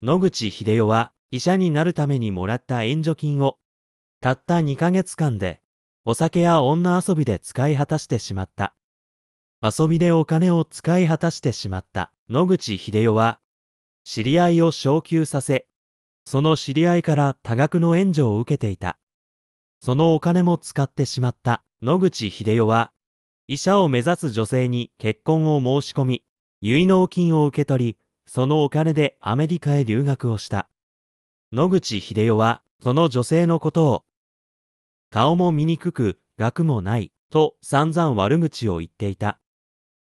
野口秀夫は医者になるためにもらった援助金を、たった2ヶ月間で、お酒や女遊びで使い果たしてしまった。遊びでお金を使い果たしてしまった野口秀夫は、知り合いを昇給させ、その知り合いから多額の援助を受けていた。そのお金も使ってしまった野口秀夫は、医者を目指す女性に結婚を申し込み、結納金を受け取り、そのお金でアメリカへ留学をした。野口秀夫は、その女性のことを、顔も醜く、額もない、と散々悪口を言っていた。